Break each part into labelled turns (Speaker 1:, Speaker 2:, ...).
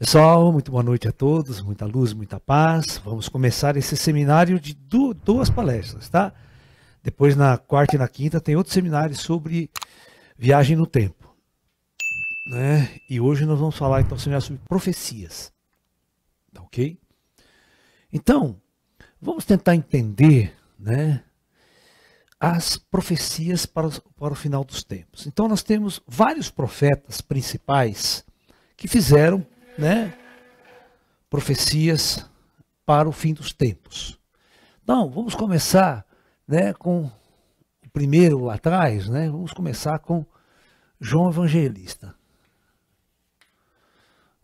Speaker 1: Pessoal, muito boa noite a todos, muita luz, muita paz. Vamos começar esse seminário de duas palestras, tá? Depois, na quarta e na quinta, tem outro seminário sobre viagem no tempo. Né? E hoje nós vamos falar, então, seminário sobre profecias. Tá ok? Então, vamos tentar entender, né? As profecias para, para o final dos tempos. Então, nós temos vários profetas principais que fizeram né, profecias para o fim dos tempos. Então, vamos começar né, com o primeiro lá atrás, né, vamos começar com João Evangelista.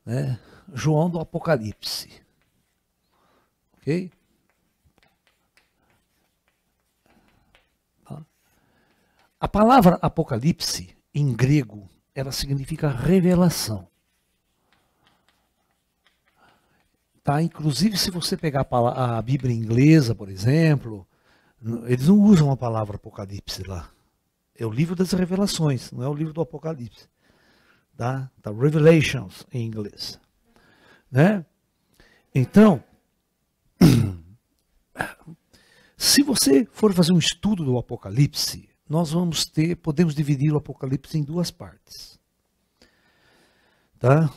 Speaker 1: Né, João do Apocalipse. Ok? Tá? A palavra Apocalipse, em grego, ela significa revelação. Tá? Inclusive, se você pegar a, a Bíblia inglesa, por exemplo, eles não usam a palavra Apocalipse lá. É o livro das revelações, não é o livro do Apocalipse. Tá? tá Revelations em inglês. Né? Então, se você for fazer um estudo do Apocalipse, nós vamos ter, podemos dividir o Apocalipse em duas partes. Tá?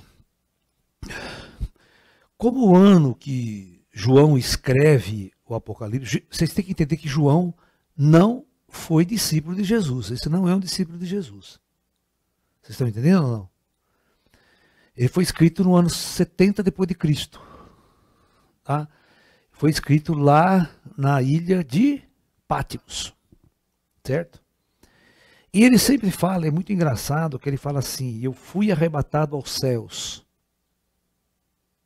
Speaker 1: Como o ano que João escreve o Apocalipse, vocês têm que entender que João não foi discípulo de Jesus. Esse não é um discípulo de Jesus. Vocês estão entendendo ou não? Ele foi escrito no ano 70 depois de Cristo. Tá? Foi escrito lá na ilha de Pátimos. Certo? E ele sempre fala, é muito engraçado que ele fala assim: "Eu fui arrebatado aos céus".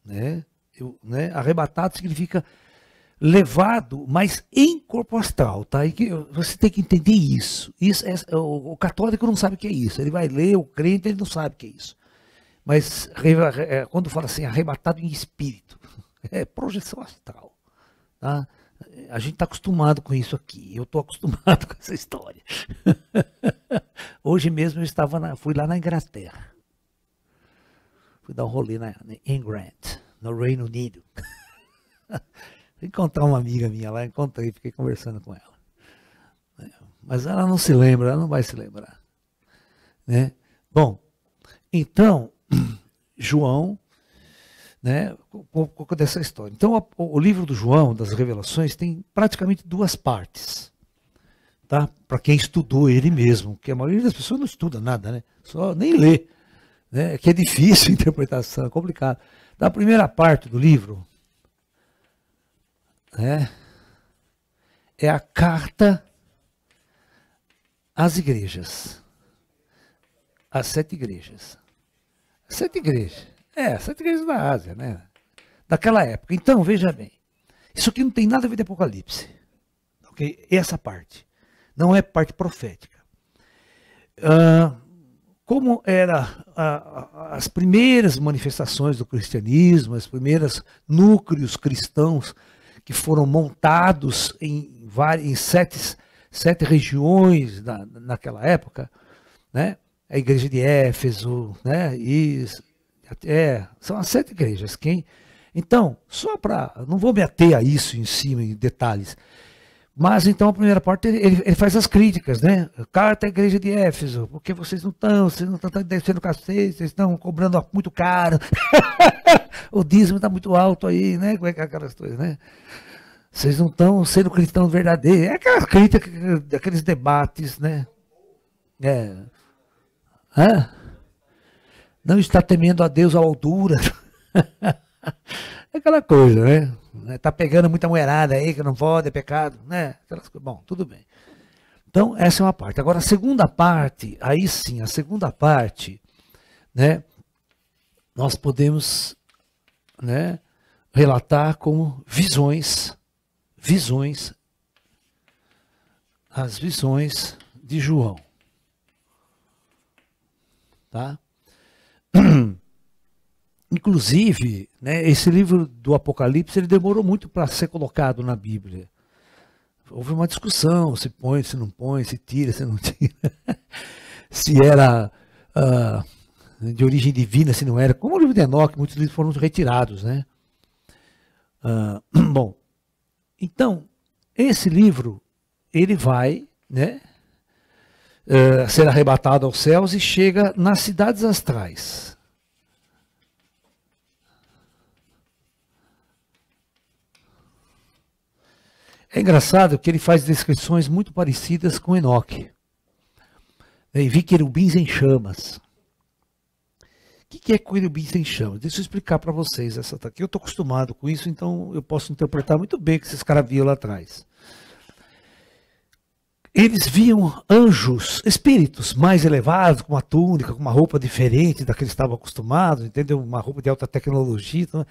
Speaker 1: Né? Eu, né? Arrebatado significa levado, mas em corpo astral, tá? E que, você tem que entender isso. Isso é, é, o, o, católico não sabe o que é isso. Ele vai ler, o crente ele não sabe o que é isso. Mas é, quando fala assim, arrebatado em espírito, é projeção astral, tá? A gente está acostumado com isso aqui. Eu estou acostumado com essa história. Hoje mesmo eu estava na, fui lá na Inglaterra. Fui dar um rolê na, na no Reino Unido. Fui encontrar uma amiga minha lá, encontrei, fiquei conversando com ela. É, mas ela não se lembra, ela não vai se lembrar. Né? Bom, então, João, né, pouco dessa história. Então, o, o livro do João, das revelações, tem praticamente duas partes. Tá? Para quem estudou ele mesmo, que a maioria das pessoas não estuda nada, né? Só nem lê. Né? É que é difícil a interpretação, é complicado da primeira parte do livro, né, é a carta às igrejas. As sete igrejas. Sete igrejas. É, sete igrejas da Ásia, né? Daquela época. Então, veja bem. Isso aqui não tem nada a ver de Apocalipse. Ok? Essa parte. Não é parte profética. Uh, como eram as primeiras manifestações do cristianismo, as primeiras núcleos cristãos que foram montados em, em sete, sete regiões na, naquela época, né? a igreja de Éfeso, né? e, é, são as sete igrejas. Quem? Então, só para. Não vou me ater a isso em cima, em detalhes. Mas então a primeira parte ele, ele, faz as críticas, né? Carta à igreja de Éfeso, porque vocês não estão, vocês não estão descendo cacete, vocês estão cobrando muito caro, o dízimo está muito alto aí, né? Como é que é aquelas coisas, né? Vocês não estão sendo cristãos verdadeiros. É aquela crítica, aqueles debates, né? É. Hã? Não está temendo a Deus à altura. aquela coisa, né? né? Tá pegando muita moerada aí que não pode, é pecado, né? Aquelas, bom, tudo bem. Então, essa é uma parte. Agora, a segunda parte, aí sim, a segunda parte, né? Nós podemos, né? Relatar como visões, visões, as visões de João. Tá? Inclusive, né, esse livro do Apocalipse ele demorou muito para ser colocado na Bíblia. Houve uma discussão: se põe, se não põe, se tira, se não tira. se era uh, de origem divina, se não era. Como o livro de Enoch, muitos livros foram retirados. Né? Uh, bom, então, esse livro ele vai né, uh, ser arrebatado aos céus e chega nas cidades astrais É engraçado que ele faz descrições muito parecidas com Enoque. E vi querubins em chamas. O que, é querubins em chamas? Deixa eu explicar para vocês essa aqui. Eu estou acostumado com isso, então eu posso interpretar muito bem o que esses caras viam lá atrás. Eles viam anjos, espíritos mais elevados, com uma túnica, com uma roupa diferente da que eles estavam acostumados, entendeu? Uma roupa de alta tecnologia, então,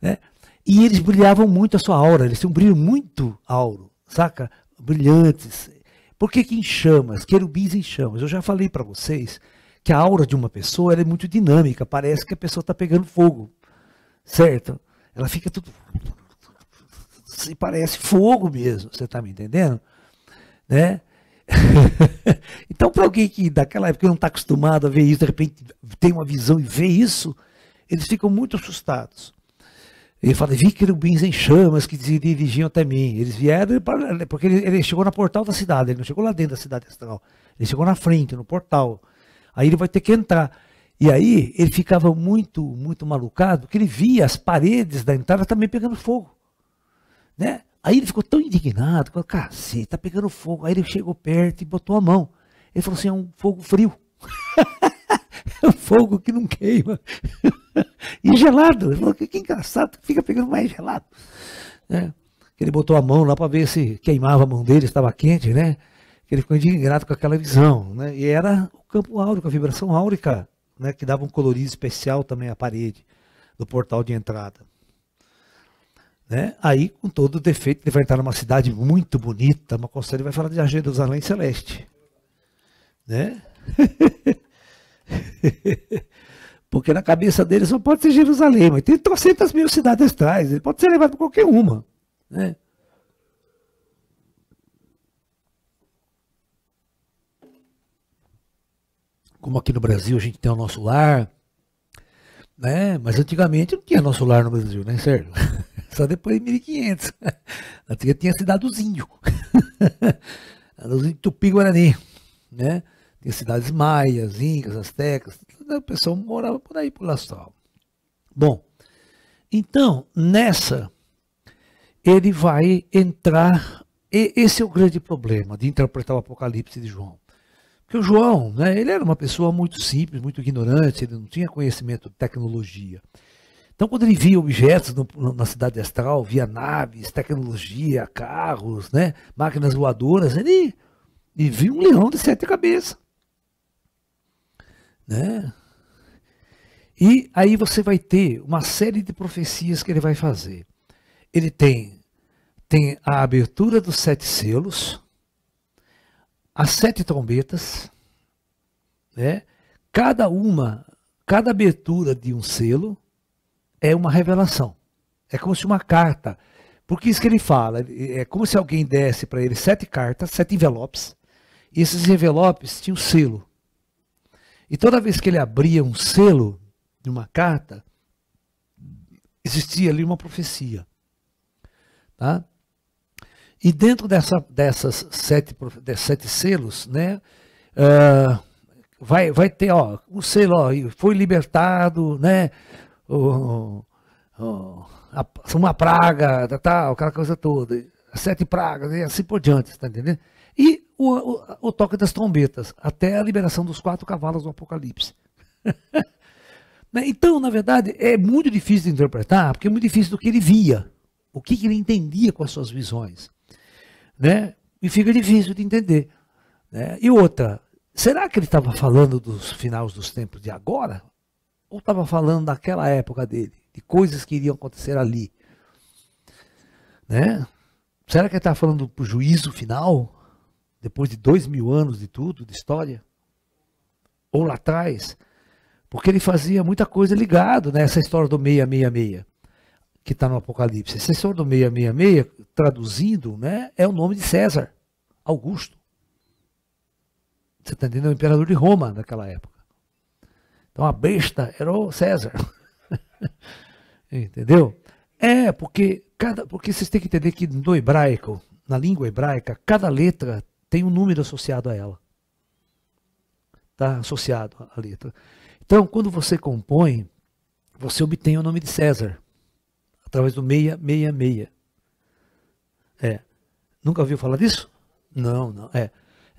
Speaker 1: né? E eles brilhavam muito a sua aura, eles tinham um brilho muito auro, saca? Brilhantes. Por que, que em chamas? Querubins em chamas. Eu já falei para vocês que a aura de uma pessoa é muito dinâmica, parece que a pessoa está pegando fogo, certo? Ela fica tudo. se parece fogo mesmo, você está me entendendo? Né? então, para alguém que daquela época não está acostumado a ver isso, de repente tem uma visão e vê isso, eles ficam muito assustados. Ele falou: vi querubins em chamas que se dirigiam até mim. Eles vieram, é, porque ele, ele, chegou na portal da cidade, ele não chegou lá dentro da cidade astral. Ele chegou na frente, no portal. Aí ele vai ter que entrar. E aí ele ficava muito, muito malucado, que ele via as paredes da entrada também pegando fogo. Né? Aí ele ficou tão indignado, falou, cacete, tá pegando fogo. Aí ele chegou perto e botou a mão. Ele falou assim, é um fogo frio. É um fogo que não queima. E é gelado. Ele falou, que engraçado, fica pegando mais gelado. Né? Ele botou a mão lá para ver se queimava a mão dele, estava quente, né? Ele ficou indignado com aquela visão. Né? E era o campo áurico, a vibração áurica, né? que dava um colorido especial também à parede do portal de entrada. Né? Aí, com todo o defeito, ele vai entrar numa cidade muito bonita, uma constelação, ele vai falar de Jerusalém Celeste. Né? Porque na cabeça dele só pode ser Jerusalém, mas tem trocentas mil cidades atrás, ele pode ser levado para qualquer uma. Né? Como aqui no Brasil a gente tem o nosso lar, né? mas antigamente não tinha nosso lar no Brasil, né, certo Só depois de 1500. Antigamente tinha a cidade dos índios, dos Tupi-Guarani. Né? em cidades maias, incas, astecas, o pessoal morava por aí, por Lastral. Bom, então, nessa, ele vai entrar, e esse é o grande problema de interpretar o Apocalipse de João. Porque o João, né, ele era uma pessoa muito simples, muito ignorante, ele não tinha conhecimento de tecnologia. Então, quando ele via objetos no, na cidade astral, via naves, tecnologia, carros, né, máquinas voadoras, ele, ele via um leão de sete cabeças. Né? E aí você vai ter uma série de profecias que ele vai fazer. Ele tem, tem a abertura dos sete selos, as sete trombetas, né? cada uma, cada abertura de um selo é uma revelação. É como se uma carta, porque isso que ele fala, é como se alguém desse para ele sete cartas, sete envelopes, e esses envelopes tinham selo. E toda vez que ele abria um selo de uma carta, existia ali uma profecia. Tá? E dentro dessa, dessas sete, sete selos, né, uh, vai, vai ter ó, o selo, ó, foi libertado, né, o, o, a, uma praga, tal, aquela coisa toda, sete pragas e assim por diante, tá entendendo? E o, o, o toque das trombetas, até a liberação dos quatro cavalos do Apocalipse. Né? então, na verdade, é muito difícil de interpretar, porque é muito difícil do que ele via, o que, que ele entendia com as suas visões. Né? E fica difícil de entender. Né? E outra, será que ele estava falando dos finais dos tempos de agora? Ou estava falando daquela época dele, de coisas que iriam acontecer ali? Né? Será que ele estava falando do juízo final? depois de dois mil anos de tudo, de história, ou lá atrás, porque ele fazia muita coisa ligado nessa né? história do 666, que está no Apocalipse. Essa história do 666, traduzindo, né, é o nome de César, Augusto. Você está entendendo? O imperador de Roma naquela época. Então a besta era o César. Entendeu? É, porque, cada, porque vocês têm que entender que no hebraico, na língua hebraica, cada letra tem um número associado a ela. Está associado à letra. Então, quando você compõe, você obtém o nome de César, através do 666. É. Nunca ouviu falar disso? Não, não. É.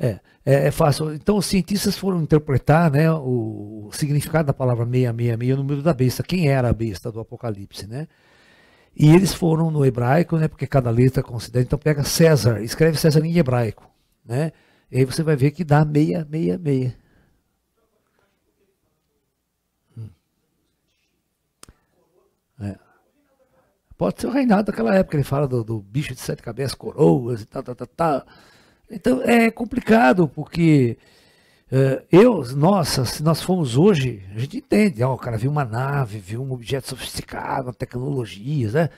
Speaker 1: É, é, é, fácil. Então, os cientistas foram interpretar né, o, significado da palavra 666, o número da besta. Quem era a besta do Apocalipse, né? E eles foram no hebraico, né? Porque cada letra considera. Então, pega César, escreve César em hebraico. Né? E aí você vai ver que dá meia, meia, meia. Hum. É. Pode ser o reinado daquela época, ele fala do, do bicho de sete cabeças, coroas e tal, tal, tal, tal. Então é complicado, porque é, eu, nossa, se nós formos hoje, a gente entende, ó, o cara viu uma nave, viu um objeto sofisticado, tecnologias, né?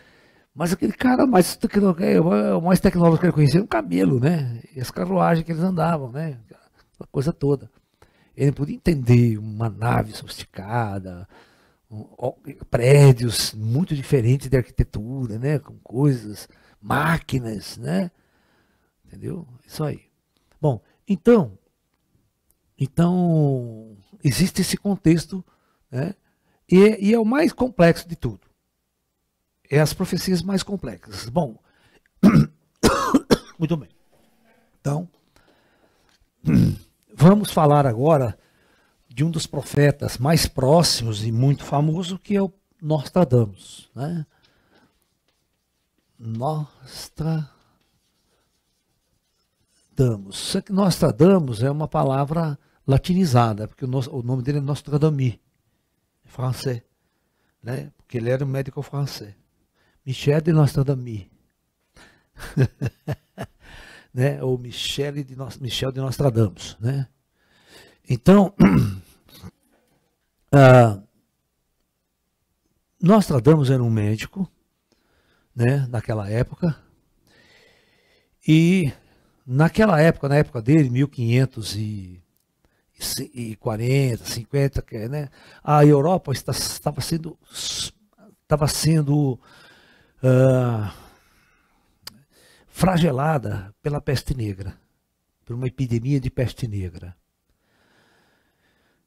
Speaker 1: Mas aquele cara mais, é, mais tecnológico que ele conhecia era é um camelo, né? e as carruagens que eles andavam, né? A coisa toda. Ele não podia entender uma nave sofisticada, um, prédios muito diferentes de arquitetura, né? Com coisas, máquinas, né? Entendeu? Isso aí. Bom, então, então existe esse contexto, né? E, e é o mais complexo de tudo. É as profecias mais complexas. Bom, muito bem. Então, vamos falar agora de um dos profetas mais próximos e muito famoso, que é o Nostradamus. Né? Nostradamus. Nostradamus é uma palavra latinizada, porque o, nome dele é Nostradamus, em francês, né? porque ele era um médico francês. Michel de Nostradamus. né? ou Michele de Nos, Michel de Nostradamus. Né? Então, uh, Nostradamus era um médico né? naquela época, e naquela época, na época dele, 1500 e e 40, 50, é, né? a Europa estava sendo, estava sendo uh, fragelada pela peste negra, por uma epidemia de peste negra.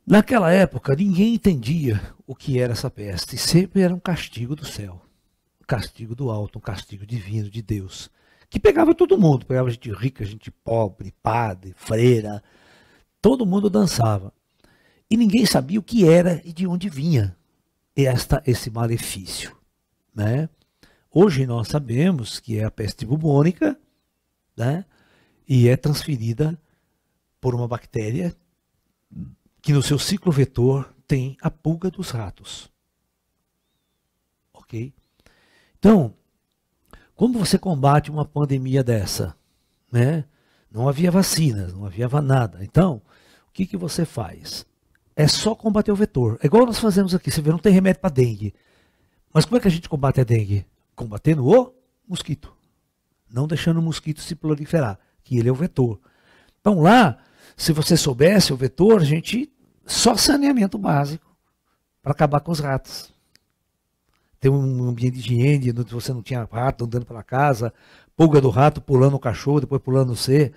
Speaker 1: Naquela época, ninguém entendia o que era essa peste, sempre era um castigo do céu, um castigo do alto, um castigo divino de Deus, que pegava todo mundo, pegava gente rica, gente pobre, padre, freira, todo mundo dançava. E ninguém sabia o que era e de onde vinha esta, esse malefício. Né? Hoje nós sabemos que é a peste bubônica, né? E é transferida por uma bactéria que no seu ciclo vetor tem a pulga dos ratos. OK? Então, como você combate uma pandemia dessa, né? Não havia vacinas, não havia nada. Então, o que, que você faz? É só combater o vetor. É igual nós fazemos aqui. Você vê, não tem remédio para dengue. Mas como é que a gente combate a dengue? combatendo o mosquito, não deixando o mosquito se proliferar, que ele é o vetor. Então lá, se você soubesse o vetor, a gente só saneamento básico para acabar com os ratos. Tem um ambiente de higiene onde você não tinha rato andando pela casa, pulga do rato pulando o cachorro, depois pulando você,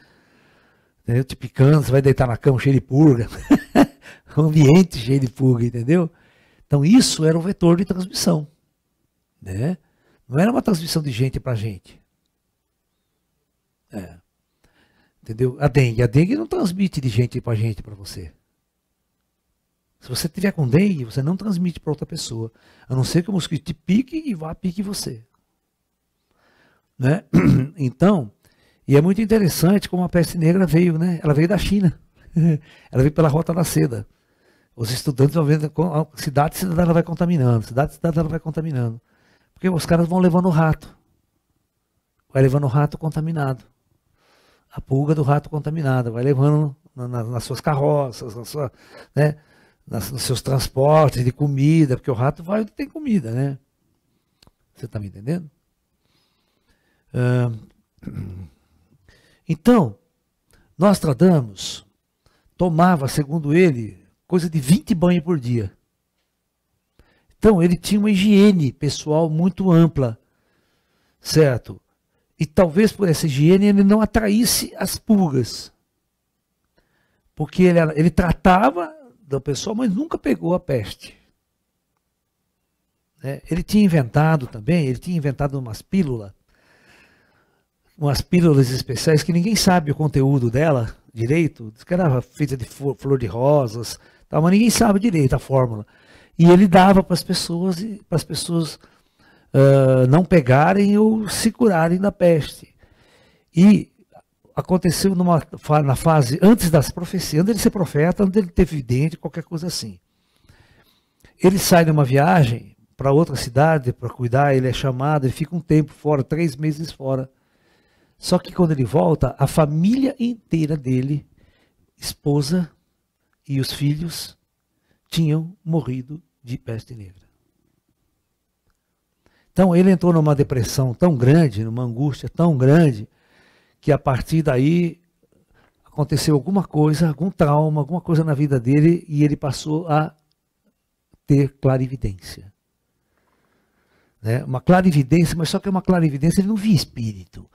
Speaker 1: entendeu? te picando, você vai deitar na cama cheio de pulga. um ambiente cheio de pulga, entendeu? Então isso era o vetor de transmissão. Né? Não era uma transmissão de gente para gente. É. Entendeu? A dengue. A dengue não transmite de gente para gente para você. Se você tiver com dengue, você não transmite para outra pessoa. A não ser que o mosquito te pique e vá pique você. Né? Então, e é muito interessante como a peste negra veio, né? Ela veio da China. Ela veio pela Rota da Seda. Os estudantes vão vendo, cidade cidade ela vai contaminando, cidade cidade ela vai contaminando. Porque os caras vão levando o rato. Vai levando o rato contaminado. A pulga do rato contaminada. Vai levando na, na, nas suas carroças, na sua, né, nas, nos seus transportes de comida, porque o rato vai onde tem comida, né? Você está me entendendo? então, nós tomava, segundo ele, coisa de 20 banhos por dia. Então, ele tinha uma higiene pessoal muito ampla, certo? E talvez por essa higiene ele não atraísse as pulgas. Porque ele, ele tratava da pessoa, mas nunca pegou a peste. Né? ele tinha inventado também, ele tinha inventado umas pílulas, umas pílulas especiais que ninguém sabe o conteúdo dela direito, diz que era feita de flor de rosas, tal, mas ninguém sabe direito a fórmula. E ele dava para as pessoas, para as pessoas uh, não pegarem ou se curarem da peste. E aconteceu numa, na fase antes das profecias, antes de ser profeta, antes de ele ter vidente, qualquer coisa assim. Ele sai numa viagem para outra cidade para cuidar, ele é chamado, ele fica um tempo fora, três meses fora. Só que quando ele volta, a família inteira dele, esposa e os filhos, tinham morrido de peste negra. Então ele entrou numa depressão tão grande, numa angústia tão grande, que a partir daí aconteceu alguma coisa, algum trauma, alguma coisa na vida dele e ele passou a ter clarividência. Né? Uma clarividência, mas só que é uma clarividência, ele não via espírito,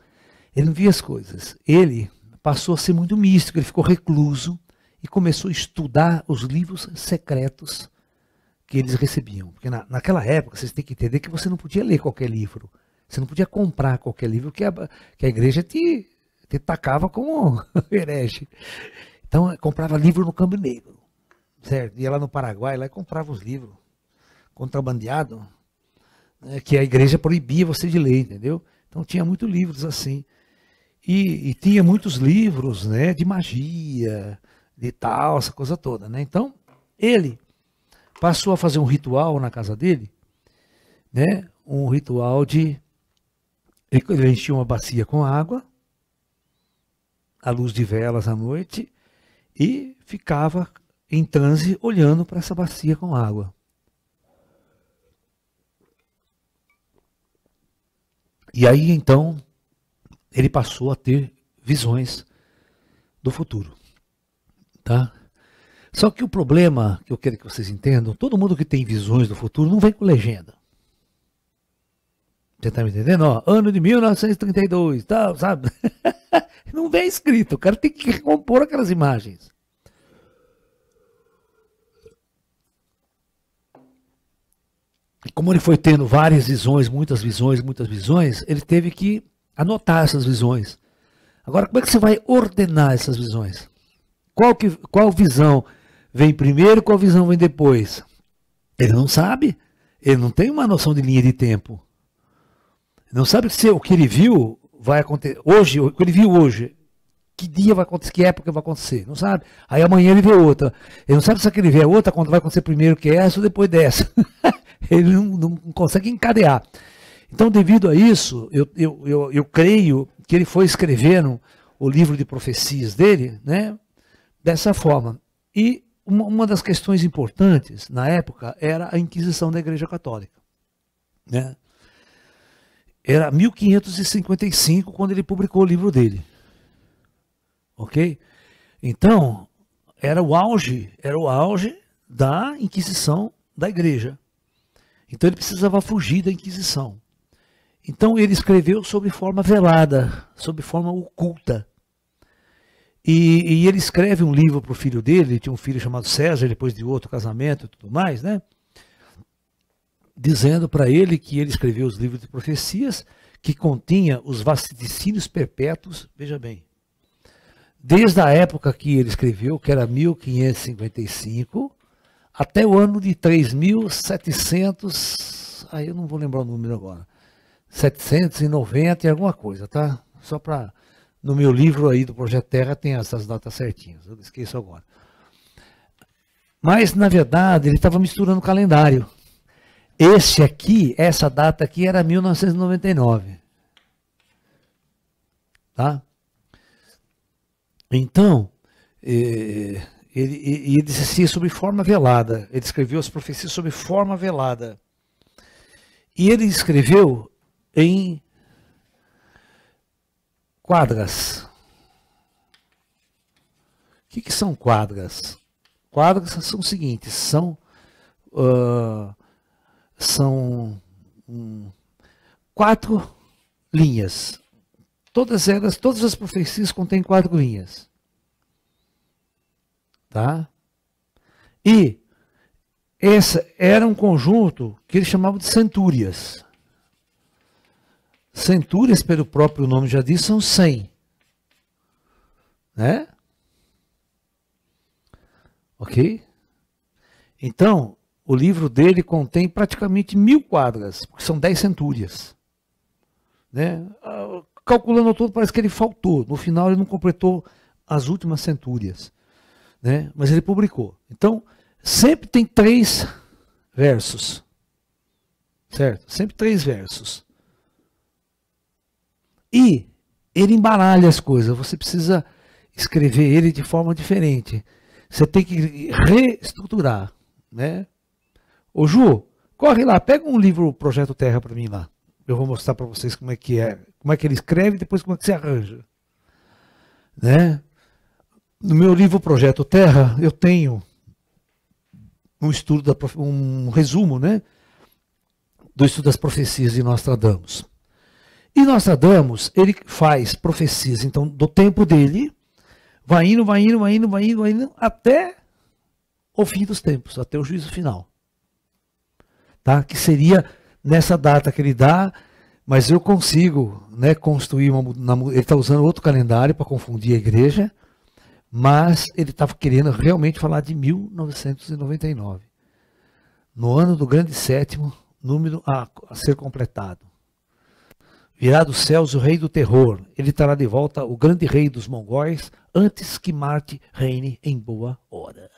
Speaker 1: ele não via as coisas. Ele passou a ser muito místico, ele ficou recluso e começou a estudar os livros secretos que eles recebiam. Porque na, naquela época, vocês têm que entender que você não podia ler qualquer livro. Você não podia comprar qualquer livro que a, que a igreja te, te tacava como herege. Então, eh, comprava livro no Câmbio Negro, certo? Ia lá no Paraguai, lá e comprava os livros, contrabandeado, né? que a igreja proibia você de ler, entendeu? Então, tinha muitos livros assim. E, e tinha muitos livros, né, de magia, de tal, essa coisa toda, né? Então, ele passou a fazer um ritual na casa dele, né? um ritual de. Ele enchia uma bacia com água, à luz de velas à noite, e ficava em transe olhando para essa bacia com água. E aí então ele passou a ter visões do futuro, tá? Só que o problema que eu quero que vocês entendam, todo mundo que tem visões do futuro não vem com legenda. Você está me entendendo? Ó, ano de 1932, tal, sabe? não vem escrito, o cara tem que recompor aquelas imagens. E como ele foi tendo várias visões, muitas visões, muitas visões, ele teve que anotar essas visões. Agora, como é que você vai ordenar essas visões? Qual, que, qual visão vem primeiro, qual visão vem depois? Ele não sabe. Ele não tem uma noção de linha de tempo. Não sabe se o que ele viu vai acontecer hoje, o que ele viu hoje, que dia vai acontecer, que época vai acontecer, não sabe? Aí amanhã ele vê outra. Ele não sabe se aquele vê outra, quando vai acontecer primeiro que essa ou depois dessa. ele não, não, consegue encadear. Então, devido a isso, eu, eu, eu, eu creio que ele foi escrevendo o livro de profecias dele, né? Dessa forma. E uma, uma das questões importantes na época era a Inquisição da Igreja Católica. Né? Era 1555 quando ele publicou o livro dele. Ok? Então, era o auge, era o auge da Inquisição da Igreja. Então ele precisava fugir da Inquisição. Então ele escreveu sob forma velada, sob forma oculta. E, e ele escreve um livro para o filho dele, tinha um filho chamado César, depois de outro casamento e tudo mais, né? Dizendo para ele que ele escreveu os livros de profecias que continha os vaticínios perpétuos, veja bem, desde a época que ele escreveu, que era 1555, até o ano de 3700, aí eu não vou lembrar o número agora, 790 e alguma coisa, tá? Só para no meu livro aí do Projeto Terra tem essas datas certinhas, eu esqueço agora. Mas, na verdade, ele estava misturando o calendário. Esse aqui, essa data aqui era 1999. Tá? Então, eh, ele, ele disse assim, sobre forma velada. Ele escreveu as profecias sobre forma velada. E ele escreveu em Quadras. O que, que são quadras? Quadras são os seguintes, são, uh, são um, quatro linhas. Todas elas, todas as profecias contêm quatro linhas. Tá? E essa era um conjunto que eles chamavam de centúrias. Centúrias, pelo próprio nome já diz, são 100. Né? Ok? Então, o livro dele contém praticamente mil quadras, porque são 10 centúrias. Né? Ah, calculando todo, parece que ele faltou. No final, ele não completou as últimas centúrias. Né? Mas ele publicou. Então, sempre tem três versos. Certo? Sempre três versos. E ele embaralha as coisas, você precisa escrever ele de forma diferente. Você tem que reestruturar, né? Ô Ju, corre lá, pega um livro Projeto Terra para mim lá. Eu vou mostrar para vocês como é que é, como é que ele escreve e depois como é que se arranja. Né? No meu livro Projeto Terra, eu tenho um estudo da, um resumo, né, do estudo das profecias de Nostradamus. E Nostradamus, ele faz profecias, então, do tempo dele, vai indo, vai indo, vai indo, vai indo, vai indo, até o fim dos tempos, até o juízo final. Tá? Que seria nessa data que ele dá, mas eu consigo né, construir uma. Na, ele está usando outro calendário para confundir a igreja, mas ele estava querendo realmente falar de 1999. No ano do grande sétimo, número a, a ser completado. Virá dos céus o rei do terror. Ele trará de volta o grande rei dos mongóis antes que Marte reine em boa hora.